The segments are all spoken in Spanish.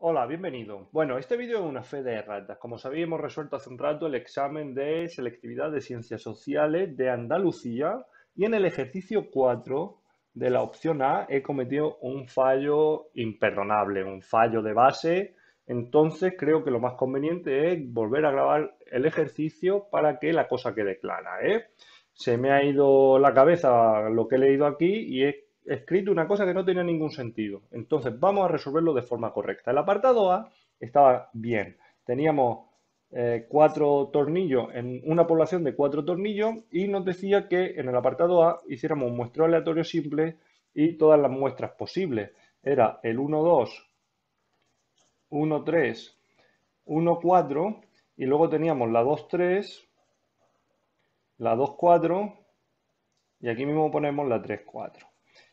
Hola, bienvenido. Bueno, este vídeo es una fe de ratas. Como sabéis, hemos resuelto hace un rato el examen de selectividad de ciencias sociales de Andalucía y en el ejercicio 4 de la opción A he cometido un fallo imperdonable, un fallo de base. Entonces creo que lo más conveniente es volver a grabar el ejercicio para que la cosa quede clara. ¿eh? Se me ha ido la cabeza lo que he leído aquí y es escrito una cosa que no tenía ningún sentido. Entonces vamos a resolverlo de forma correcta. El apartado A estaba bien. Teníamos eh, cuatro tornillos en una población de cuatro tornillos y nos decía que en el apartado A hiciéramos un muestro aleatorio simple y todas las muestras posibles. Era el 1, 2, 1, 3, 1, 4 y luego teníamos la 2, 3, la 2, 4 y aquí mismo ponemos la 3, 4.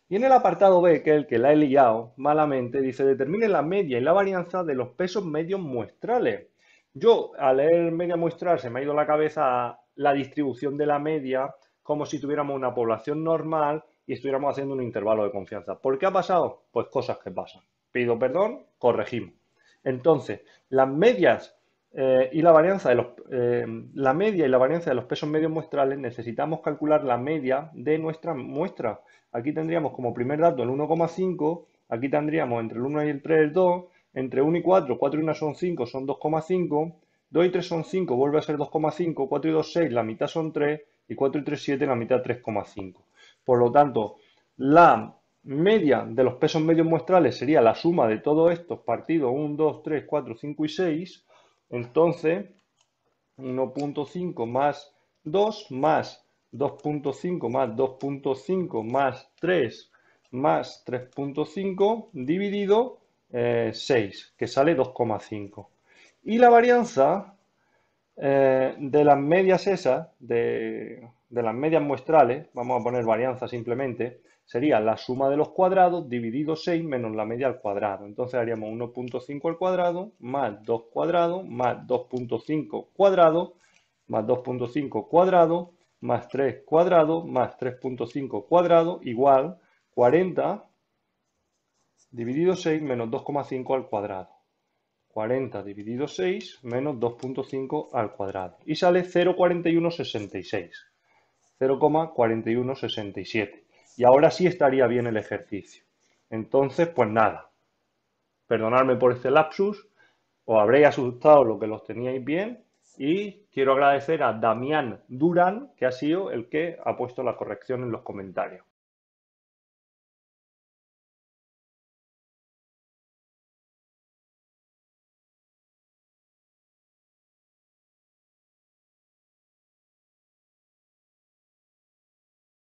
Y en el apartado B, que el que la he liado malamente, dice determine la media y la varianza de los pesos medios muestrales. Yo, al leer media muestral, se me ha ido la cabeza la distribución de la media como si tuviéramos una población normal y estuviéramos haciendo un intervalo de confianza. ¿Por qué ha pasado? Pues cosas que pasan. Pido perdón, corregimos. Entonces, las medias eh, y la varianza de los, eh, la media y la varianza de los pesos medios muestrales necesitamos calcular la media de nuestra muestra. Aquí tendríamos como primer dato el 1,5, aquí tendríamos entre el 1 y el 3 el 2, entre 1 y 4, 4 y 1 son 5, son 2,5, 2 y 3 son 5, vuelve a ser 2,5, 4 y 2 6, la mitad son 3, y 4 y 3 7, la mitad 3,5. Por lo tanto, la media de los pesos medios muestrales sería la suma de todos estos partidos 1, 2, 3, 4, 5 y 6, entonces, 1.5 más 2 más 2.5 más 2.5 más 3 más 3.5 dividido 6, eh, que sale 2,5. Y la varianza eh, de las medias esas, de, de las medias muestrales, vamos a poner varianza simplemente, sería la suma de los cuadrados dividido 6 menos la media al cuadrado. Entonces haríamos 1.5 al cuadrado más 2 cuadrados más 2.5 cuadrados más 2.5 cuadrados más 3 cuadrados más 3.5 cuadrado igual 40 dividido 6 menos 2,5 al cuadrado. 40 dividido 6 menos 2.5 al cuadrado. Y sale 0,4166. 0,4167. Y ahora sí estaría bien el ejercicio. Entonces, pues nada. Perdonadme por este lapsus. Os habréis asustado lo que los teníais bien. Y quiero agradecer a Damián Durán, que ha sido el que ha puesto la corrección en los comentarios.